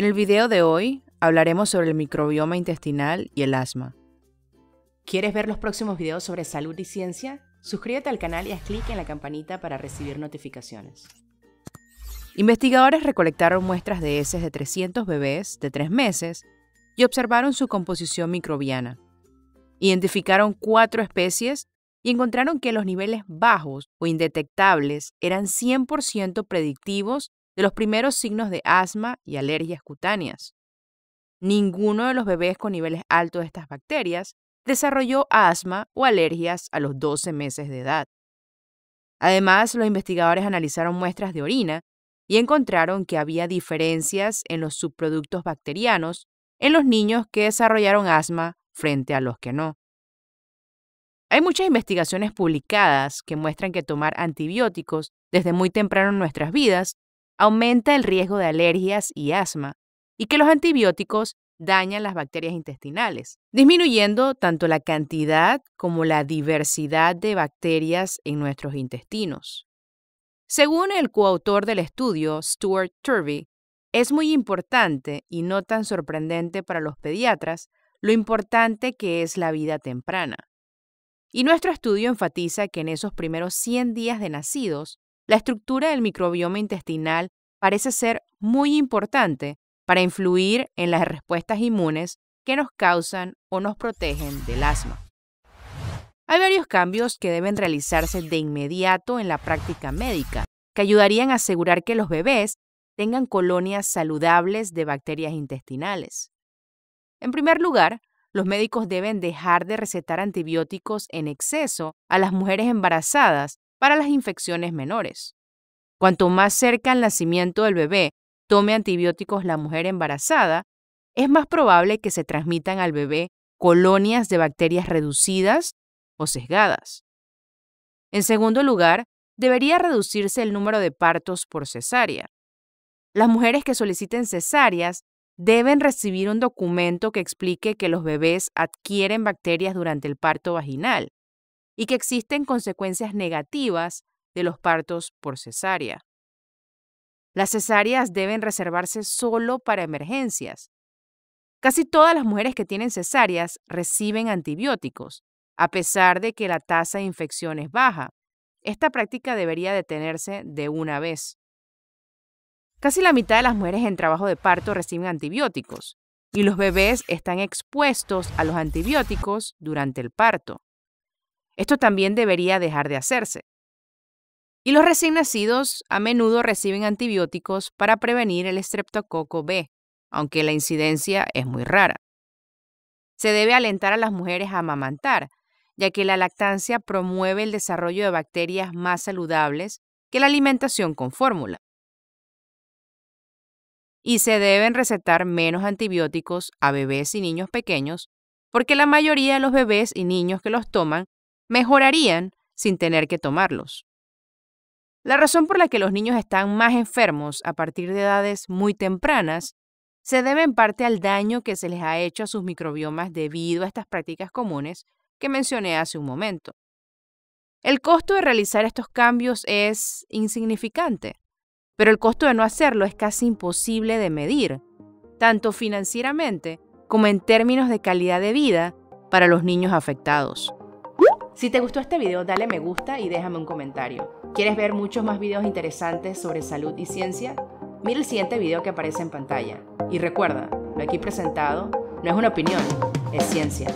En el video de hoy hablaremos sobre el microbioma intestinal y el asma. ¿Quieres ver los próximos videos sobre salud y ciencia? Suscríbete al canal y haz clic en la campanita para recibir notificaciones. Investigadores recolectaron muestras de heces de 300 bebés de 3 meses y observaron su composición microbiana. Identificaron cuatro especies y encontraron que los niveles bajos o indetectables eran 100% predictivos de los primeros signos de asma y alergias cutáneas. Ninguno de los bebés con niveles altos de estas bacterias desarrolló asma o alergias a los 12 meses de edad. Además, los investigadores analizaron muestras de orina y encontraron que había diferencias en los subproductos bacterianos en los niños que desarrollaron asma frente a los que no. Hay muchas investigaciones publicadas que muestran que tomar antibióticos desde muy temprano en nuestras vidas aumenta el riesgo de alergias y asma, y que los antibióticos dañan las bacterias intestinales, disminuyendo tanto la cantidad como la diversidad de bacterias en nuestros intestinos. Según el coautor del estudio, Stuart Turvey, es muy importante y no tan sorprendente para los pediatras lo importante que es la vida temprana. Y nuestro estudio enfatiza que en esos primeros 100 días de nacidos, la estructura del microbioma intestinal parece ser muy importante para influir en las respuestas inmunes que nos causan o nos protegen del asma. Hay varios cambios que deben realizarse de inmediato en la práctica médica, que ayudarían a asegurar que los bebés tengan colonias saludables de bacterias intestinales. En primer lugar, los médicos deben dejar de recetar antibióticos en exceso a las mujeres embarazadas para las infecciones menores. Cuanto más cerca al nacimiento del bebé tome antibióticos la mujer embarazada, es más probable que se transmitan al bebé colonias de bacterias reducidas o sesgadas. En segundo lugar, debería reducirse el número de partos por cesárea. Las mujeres que soliciten cesáreas deben recibir un documento que explique que los bebés adquieren bacterias durante el parto vaginal y que existen consecuencias negativas de los partos por cesárea. Las cesáreas deben reservarse solo para emergencias. Casi todas las mujeres que tienen cesáreas reciben antibióticos, a pesar de que la tasa de infección es baja. Esta práctica debería detenerse de una vez. Casi la mitad de las mujeres en trabajo de parto reciben antibióticos y los bebés están expuestos a los antibióticos durante el parto. Esto también debería dejar de hacerse. Y los recién nacidos a menudo reciben antibióticos para prevenir el estreptococo B, aunque la incidencia es muy rara. Se debe alentar a las mujeres a amamantar, ya que la lactancia promueve el desarrollo de bacterias más saludables que la alimentación con fórmula. Y se deben recetar menos antibióticos a bebés y niños pequeños, porque la mayoría de los bebés y niños que los toman mejorarían sin tener que tomarlos. La razón por la que los niños están más enfermos a partir de edades muy tempranas se debe en parte al daño que se les ha hecho a sus microbiomas debido a estas prácticas comunes que mencioné hace un momento. El costo de realizar estos cambios es insignificante, pero el costo de no hacerlo es casi imposible de medir, tanto financieramente como en términos de calidad de vida para los niños afectados. Si te gustó este video, dale me gusta y déjame un comentario. ¿Quieres ver muchos más videos interesantes sobre salud y ciencia? Mira el siguiente video que aparece en pantalla. Y recuerda, lo aquí presentado no es una opinión, es ciencia.